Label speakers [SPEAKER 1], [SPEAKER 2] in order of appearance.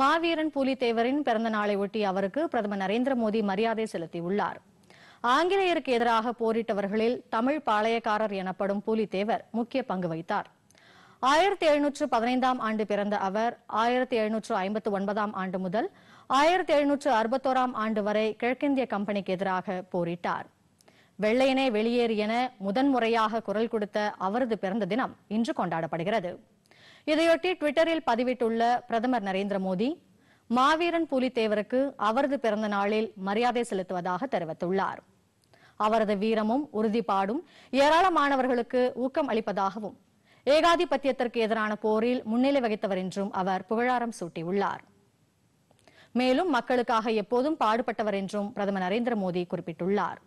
[SPEAKER 1] மாவீரன் புலித்தேவரின் பிறந்த நாளை ஒட்டி அவருக்கு பிரதமர் நரேந்திர மோடி மரியாதை செலுத்தியுள்ளார் ஆங்கிலேயருக்கு எதிராக போரிட்டவர்களில் தமிழ் பாளையக்காரர் எனப்படும் புலித்தேவர் முக்கிய பங்கு வகித்தார் ஆயிரத்தி எழுநூற்று பதினைந்தாம் ஆண்டு பிறந்த அவர் ஆயிரத்தி எழுநூற்று ஐம்பத்து ஒன்பதாம் ஆண்டு முதல் ஆயிரத்தி எழுநூற்று அறுபத்தோராம் ஆண்டு வரை கிழக்கிந்திய கம்பெனிக்கு எதிராக போரிட்டார் வெள்ளையனே வெளியேறு என முதன்முறையாக குரல் கொடுத்த அவரது பிறந்த தினம் இன்று கொண்டாடப்படுகிறது இதையொட்டி ட்விட்டரில் பதிவிட்டுள்ள பிரதமர் நரேந்திர மோடி மாவீரன் புலித்தேவருக்கு அவரது பிறந்த நாளில் மரியாதை செலுத்துவதாக தெரிவித்துள்ளார் அவரது வீரமும் உறுதிப்பாடும் ஏராளமானவர்களுக்கு ஊக்கம் அளிப்பதாகவும் ஏகாதிபத்தியத்திற்கு எதிரான போரில் முன்னிலை வகித்தவர் என்றும் அவர் புகழாரம் சூட்டியுள்ளார் மேலும் மக்களுக்காக எப்போதும் பாடுபட்டவர் என்றும் பிரதமர் நரேந்திர மோடி குறிப்பிட்டுள்ளார்